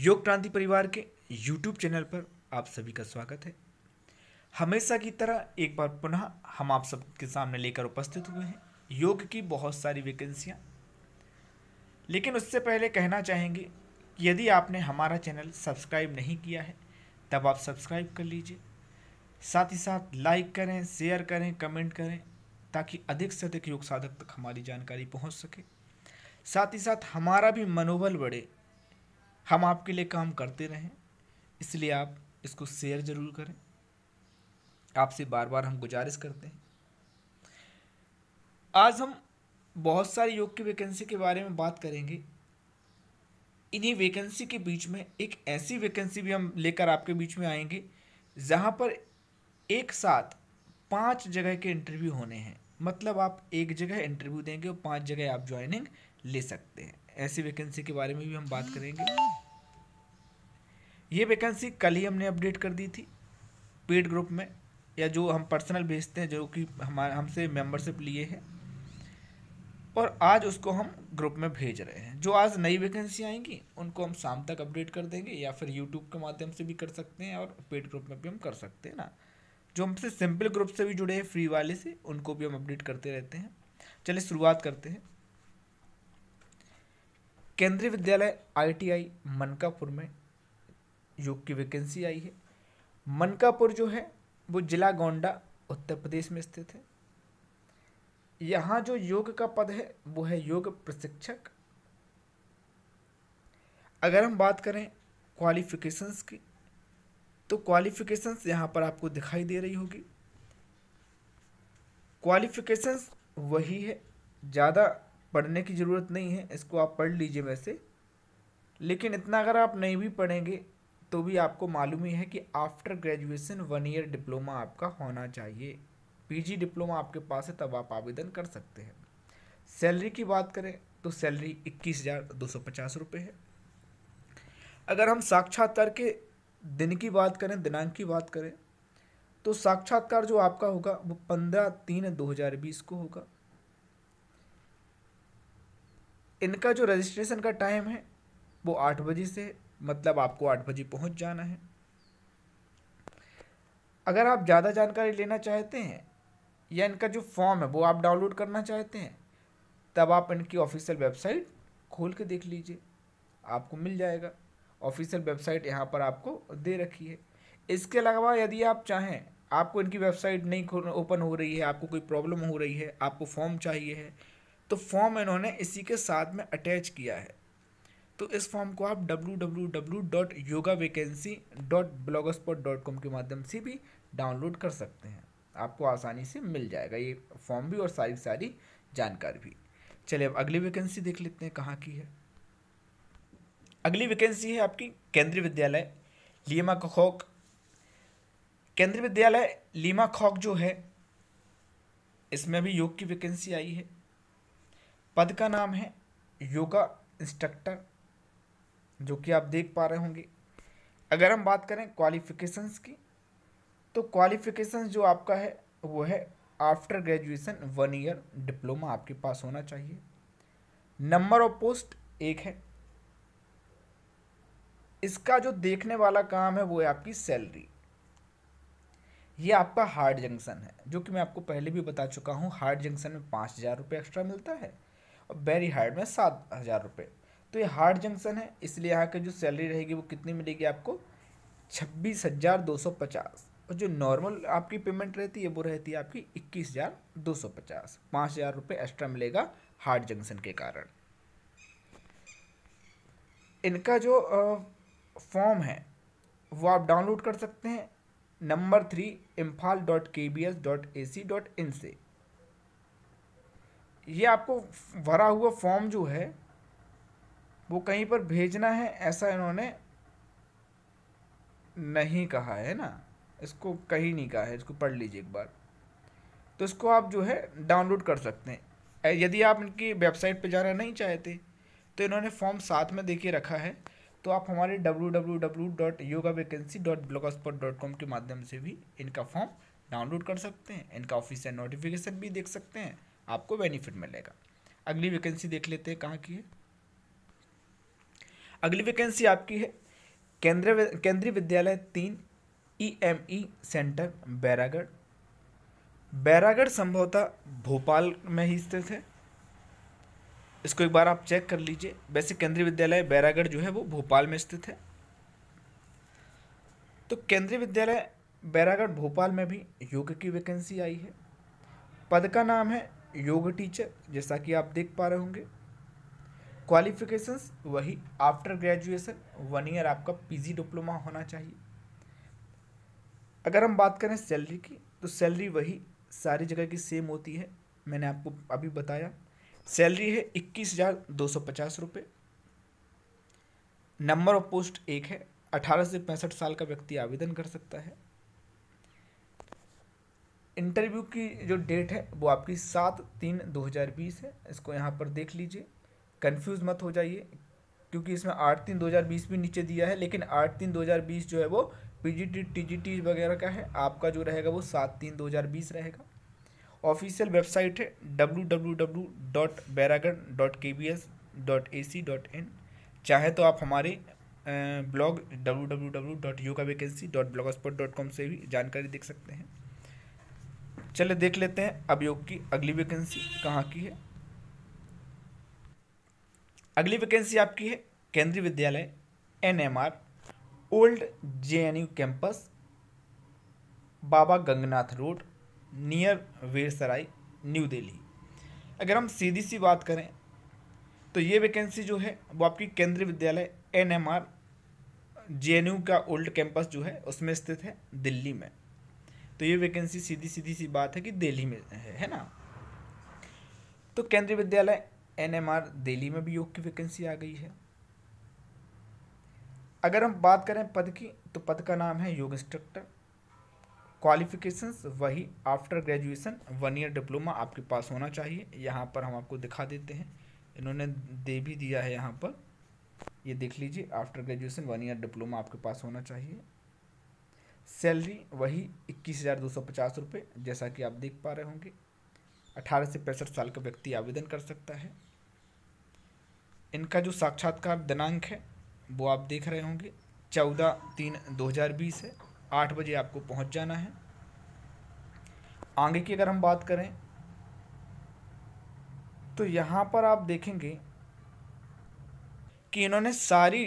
योग क्रांति परिवार के यूट्यूब चैनल पर आप सभी का स्वागत है हमेशा की तरह एक बार पुनः हम आप सबके सामने लेकर उपस्थित हुए हैं योग की बहुत सारी वैकेंसियाँ लेकिन उससे पहले कहना चाहेंगे यदि आपने हमारा चैनल सब्सक्राइब नहीं किया है तब आप सब्सक्राइब कर लीजिए साथ ही साथ लाइक करें शेयर करें कमेंट करें ताकि अधिक से अधिक योग साधक तक हमारी जानकारी पहुंच सके साथ ही साथ हमारा भी मनोबल बढ़े हम आपके लिए काम करते रहें इसलिए आप इसको शेयर ज़रूर करें आपसे बार बार हम गुजारिश करते हैं आज हम बहुत सारे योग की वैकेंसी के बारे में बात करेंगे इन्हीं वैकेंसी के बीच में एक ऐसी वैकेंसी भी हम लेकर आपके बीच में आएंगे जहाँ पर एक साथ पांच जगह के इंटरव्यू होने हैं मतलब आप एक जगह इंटरव्यू देंगे और पांच जगह आप ज्वाइनिंग ले सकते हैं ऐसी वैकेंसी के बारे में भी हम बात करेंगे ये वैकेंसी कल ही हमने अपडेट कर दी थी पेड ग्रुप में या जो हम पर्सनल भेजते हैं जो कि हमारे हमसे मेंबरशिप लिए हैं और आज उसको हम ग्रुप में भेज रहे हैं जो आज नई वैकेंसी आएंगी उनको हम शाम तक अपडेट कर देंगे या फिर यूट्यूब के माध्यम से भी कर सकते हैं और पेड ग्रुप में भी हम कर सकते हैं ना जो हमसे सिंपल ग्रुप से भी जुड़े हैं फ्री वाले से उनको भी हम अपडेट करते रहते हैं चलिए शुरुआत करते हैं केंद्रीय विद्यालय आईटीआई मनकापुर में योग की वैकेंसी आई है मनकापुर जो है वो जिला गोंडा उत्तर प्रदेश में स्थित है यहाँ जो योग का पद है वो है योग प्रशिक्षक अगर हम बात करें क्वालिफिकेशंस की तो क्वालिफिकेशंस यहाँ पर आपको दिखाई दे रही होगी क्वालिफिकेशंस वही है ज़्यादा पढ़ने की ज़रूरत नहीं है इसको आप पढ़ लीजिए वैसे लेकिन इतना अगर आप नहीं भी पढ़ेंगे तो भी आपको मालूम ही है कि after graduation one year diploma आपका होना चाहिए पीजी डिप्लोमा आपके पास है तब आप आवेदन कर सकते हैं सैलरी की बात करें तो सैलरी इक्कीस हज़ार दो सौ पचास रुपये है अगर हम साक्षात्कार के दिन की बात करें दिनांक की बात करें तो साक्षात्कार जो आपका होगा वो पंद्रह तीन दो हज़ार बीस को होगा इनका जो रजिस्ट्रेशन का टाइम है वो आठ बजे से मतलब आपको आठ बजे पहुंच जाना है अगर आप ज़्यादा जानकारी लेना चाहते हैं या इनका जो फॉर्म है वो आप डाउनलोड करना चाहते हैं तब आप इनकी ऑफिशियल वेबसाइट खोल के देख लीजिए आपको मिल जाएगा ऑफिशियल वेबसाइट यहाँ पर आपको दे रखी है इसके अलावा यदि आप चाहें आपको इनकी वेबसाइट नहीं ओपन हो रही है आपको कोई प्रॉब्लम हो रही है आपको फॉर्म चाहिए है तो फॉर्म इन्होंने इसी के साथ में अटैच किया है तो इस फॉर्म को आप www.yogavacancy.blogspot.com के माध्यम से भी डाउनलोड कर सकते हैं आपको आसानी से मिल जाएगा ये फॉर्म भी और सारी सारी जानकारी भी चलिए अब अगली वैकेंसी देख लेते हैं कहाँ की है अगली वैकेंसी है आपकी केंद्रीय विद्यालय लीमा खोक केंद्रीय विद्यालय लीमा खोक जो है इसमें भी योग की वैकेंसी आई है पद का नाम है योगा इंस्ट्रक्टर जो कि आप देख पा रहे होंगे अगर हम बात करें क्वालिफिकेशंस की तो क्वालिफिकेशंस जो आपका है वो है after graduation one year diploma आपके पास होना चाहिए नंबर ऑफ पोस्ट एक है इसका जो देखने वाला काम है वो है आपकी सैलरी ये आपका हार्ड जंक्शन है जो कि मैं आपको पहले भी बता चुका हूँ हार्ड जंक्शन में पाँच हज़ार रुपये एक्स्ट्रा मिलता है और वेरी हार्ड में सात हज़ार रुपये तो ये हार्ड जंक्शन है इसलिए यहाँ की जो सैलरी रहेगी वो कितनी मिलेगी आपको छब्बीस हज़ार दो सौ पचास और जो नॉर्मल आपकी पेमेंट रहती है वो रहती है आपकी इक्कीस हज़ार दो सौ पचास पाँच हज़ार रुपये एक्स्ट्रा मिलेगा हार्ड जंक्शन के कारण इनका जो फॉर्म है वो आप डाउनलोड कर सकते हैं number three Imphal dot K B S dot A C dot in से ये आपको भरा हुआ फॉर्म जो है वो कहीं पर भेजना है ऐसा इन्होंने नहीं कहा है ना इसको कहीं नहीं कहा है इसको पढ़ लीजिए एक बार तो इसको आप जो है डाउनलोड कर सकते हैं यदि आप इनकी वेबसाइट पर जाना नहीं चाहते तो इन्होंने फॉर्म साथ में देखिए रखा है तो आप हमारे W W W dot yoga vacancy dot blogspot dot com के माध्यम से भी इनका फॉर्म डाउनलोड कर सकते हैं इनका ऑफिशियल नोटिफिकेशन भी देख सकते हैं आपको बेनिफिट मिलेगा अगली वैकेंसी देख लेते हैं कहाँ की है अगली वैकेंसी आपकी है केंद्र केंद्रीय विद्यालय तीन E M E centre Bairagarh Bairagarh संभवतः भोपाल में ही स्थित है इसको एक बार आप चेक कर लीजिए वैसे केंद्रीय विद्यालय बैरागढ़ जो है वो भोपाल में स्थित है तो केंद्रीय विद्यालय बैरागढ़ भोपाल में भी योग की वैकेंसी आई है पद का नाम है योग टीचर जैसा कि आप देख पा रहे होंगे क्वालिफिकेशंस वही आफ्टर ग्रेजुएशन वन ईयर आपका पीजी डिप्लोमा होना चाहिए अगर हम बात करें सैलरी की तो सैलरी वही सारी जगह की सेम होती है मैंने आपको अभी बताया सैलरी है इक्कीस हज़ार दो सौ पचास रुपये नंबर ऑफ पोस्ट एक है अठारह से पैंसठ साल का व्यक्ति आवेदन कर सकता है इंटरव्यू की जो डेट है वो आपकी सात तीन दो हज़ार बीस है इसको यहाँ पर देख लीजिए कंफ्यूज मत हो जाइए क्योंकि इसमें आठ तीन दो हज़ार बीस भी नीचे दिया है लेकिन आठ तीन दो हज़ार बीस जो है वो पीजीटी टीजीटी वगैरह का है आपका जो रहेगा वो सात तीन दो हज़ार बीस रहेगा ऑफिशियल वेबसाइट है W W W dot Bairagarh dot K B S dot A C dot in चाहे तो आप हमारे blog W W W dot yoga vacancy dot blogspot dot com से भी जानकारी देख सकते हैं चलिए देख लेते हैं अभियोग की अगली वैकेंसी कहाँ की है अगली वैकेंसी आपकी है Kendriya Vidyalaya N M R old J N U campus Baba Gangnath road near Bersarai New Delhi अगर हम सीधी सी बात करें तो ये वैकेंसी जो है वो आपकी Kendriya Vidyalaya N M R J N U का ओल्ड कैंपस जो है उसमें स्थित है दिल्ली में तो ये वैकेंसी सीधी सीधी सी बात है कि दिल्ली में है है ना तो केंद्रीय Vidyalaya N M are Delhi में भी योग की वैकेंसी आ गई है अगर हम बात करें पद की तो पद का नाम है योग इंस्ट्रक्टर क्वालिफिकेशंस वही after graduation one year diploma आपके पास होना चाहिए यहाँ पर हम आपको दिखा देते हैं इन्होंने दे भी दिया है यहाँ पर ये देख लीजिए after graduation one year diploma आपके पास होना चाहिए सैलरी वही इक्कीस हज़ार दो सौ पचास रुपये जैसा कि आप देख पा रहे होंगे अठारह से पैंसठ साल का व्यक्ति आवेदन कर सकता है इनका जो साक्षात्कार दिनांक है वो आप देख रहे होंगे चौदह तीन दो हज़ार बीस है आठ बजे आपको पहुंच जाना है आगे की अगर हम बात करें तो यहाँ पर आप देखेंगे कि इन्होंने सारी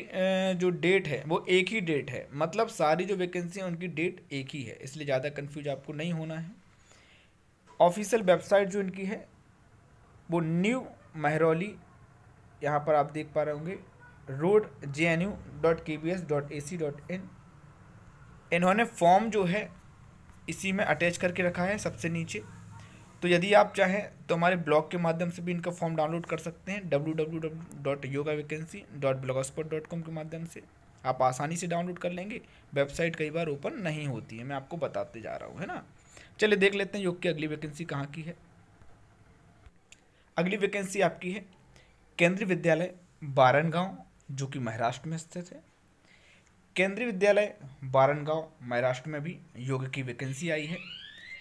जो डेट है वो एक ही डेट है मतलब सारी जो वैकेंसी है उनकी डेट एक ही है इसलिए ज़्यादा कन्फ्यूज आपको नहीं होना है ऑफिशियल वेबसाइट जो इनकी है वो न्यू महरौली यहाँ पर आप देख पा रहे होंगे road J N U dot K B S dot A C dot in इन्होंने फॉर्म जो है इसी में अटैच करके रखा है सबसे नीचे तो यदि आप चाहें तो हमारे ब्लॉग के माध्यम से भी इनका फॉर्म डाउनलोड कर सकते हैं W W W dot yoga vacancy dot dot com के माध्यम से आप आसानी से डाउनलोड कर लेंगे वेबसाइट कई बार ओपन नहीं होती है मैं आपको बताते जा रहा हूँ है ना चलिए देख लेते हैं योग की अगली वैकेंसी कहाँ की है अगली वैकेंसी आपकी है केंद्रीय विद्यालय बारनगांव जो कि महाराष्ट्र में स्थित है केंद्रीय विद्यालय बारनगांव महाराष्ट्र में भी योग की वैकेंसी आई है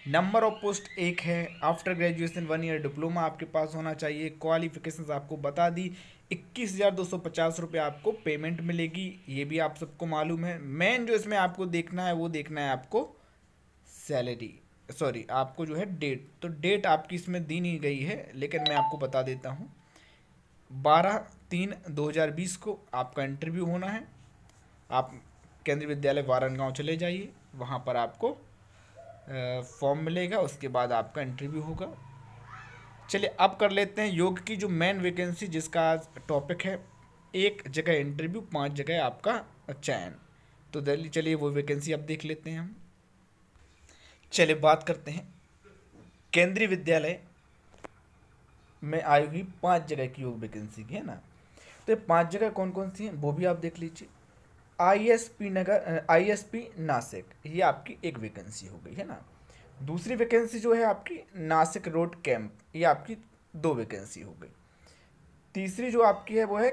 नंबर ऑफ पोस्ट एक है after graduation one year diploma आपके पास होना चाहिए क्वालिफिकेशन आपको बता दी इक्कीस हज़ार दो सौ पचास रुपये आपको पेमेंट मिलेगी ये भी आप सबको मालूम है मेन जो इसमें आपको देखना है वो देखना है आपको सैलरी सॉरी आपको जो है डेट तो डेट आपकी इसमें दी नहीं गई है लेकिन मैं आपको बता देता हूँ बारह तीन दो हज़ार बीस को आपका इंटरव्यू होना है आप केंद्रीय विद्यालय वारन गाँव चले जाइए वहाँ पर आपको फॉर्म मिलेगा उसके बाद आपका इंटरव्यू होगा चलिए अब कर लेते हैं योग की जो मेन वैकेंसी जिसका टॉपिक है एक जगह इंटरव्यू पांच जगह आपका चयन तो दिल्ली चलिए वो वैकेंसी अब देख लेते हैं हम चलिए बात करते हैं केंद्रीय विद्यालय में आई हुई पांच जगह की योग वैकेंसी की है ना तो ये पांच जगह कौन कौन सी हैं वो भी आप देख लीजिए आईएसपी नगर आईएसपी नासिक ये आपकी एक वैकेंसी हो गई है ना दूसरी वैकेंसी जो है आपकी नासिक रोड कैंप ये आपकी दो वैकेंसी हो गई तीसरी जो आपकी है वो है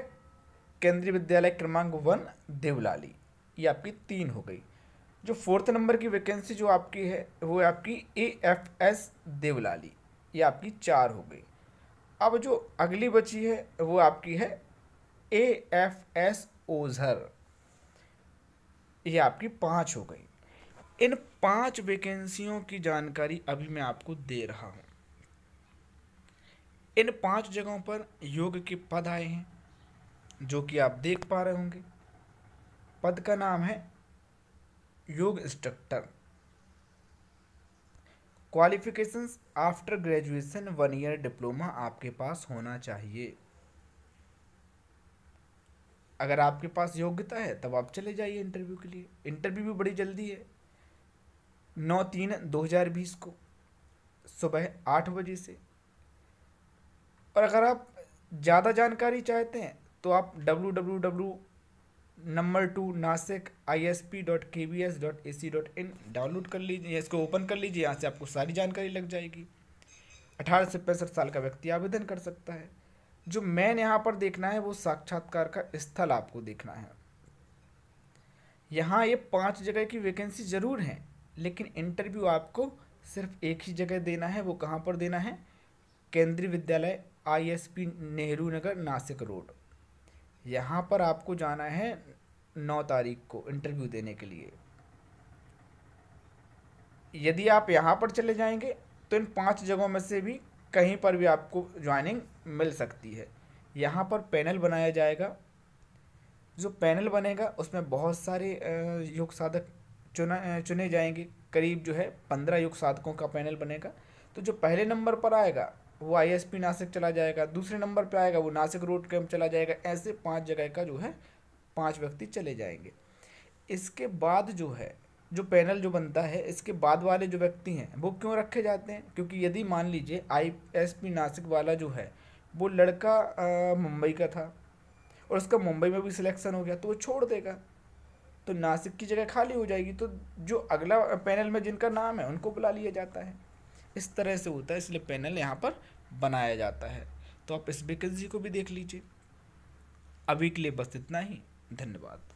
केंद्रीय विद्यालय क्रमांक वन देवलाली ये आपकी तीन हो गई जो फोर्थ नंबर की वैकेंसी जो आपकी है वो है आपकी ए एफ एस देवलाली ये आपकी चार हो गई अब जो अगली बची है वो आपकी है ए एफ एस ओझर ये आपकी पाँच हो गई इन पांच वैकेंसियों की जानकारी अभी मैं आपको दे रहा हूँ इन पांच जगहों पर योग के पद आए हैं जो कि आप देख पा रहे होंगे पद का नाम है योग instructor qualifications after graduation one year diploma आपके पास होना चाहिए अगर आपके पास योग्यता है तब आप चले जाइए इंटरव्यू के लिए इंटरव्यू भी बड़ी जल्दी है नौ तीन दो हज़ार बीस को सुबह आठ बजे से और अगर आप ज़्यादा जानकारी चाहते हैं तो आप W W W number two Nashik I S P dot K B S dot A C dot in download कर लीजिए इसको ओपन कर लीजिए यहाँ से आपको सारी जानकारी लग जाएगी अठारह से पैंसठ साल का व्यक्ति आवेदन कर सकता है जो मैन यहाँ पर देखना है वो साक्षात्कार का स्थल आपको देखना है यहाँ ये पांच जगह की वैकेंसी ज़रूर है लेकिन इंटरव्यू आपको सिर्फ एक ही जगह देना है वो कहाँ पर देना है केंद्रीय विद्यालय आईएसपी नेहरू नगर नासिक रोड यहाँ पर आपको जाना है नौ तारीख को इंटरव्यू देने के लिए यदि आप यहाँ पर चले जाएंगे तो इन पांच जगहों में से भी कहीं पर भी आपको ज्वाइनिंग मिल सकती है यहाँ पर पैनल बनाया जाएगा जो पैनल बनेगा उसमें बहुत सारे योग साधक चुना चुने जाएंगे करीब जो है पंद्रह योग साधकों का पैनल बनेगा तो जो पहले नंबर पर आएगा वो आईएसपी नासिक चला जाएगा दूसरे नंबर पर आएगा वो नासिक रोड कैंप चला जाएगा ऐसे पाँच जगह का जो है पाँच व्यक्ति चले जाएंगे इसके बाद जो है जो पैनल जो बनता है इसके बाद वाले जो व्यक्ति हैं वो क्यों रखे जाते हैं क्योंकि यदि मान लीजिए आई एस पी नासिक वाला जो है वो लड़का मुंबई का था और उसका मुंबई में भी सिलेक्शन हो गया तो वो छोड़ देगा तो नासिक की जगह खाली हो जाएगी तो जो अगला पैनल में जिनका नाम है उनको बुला लिया जाता है इस तरह से होता है इसलिए पैनल यहाँ पर बनाया जाता है तो आप इस वैकेंसी को भी देख लीजिए अभी के लिए बस इतना ही धन्यवाद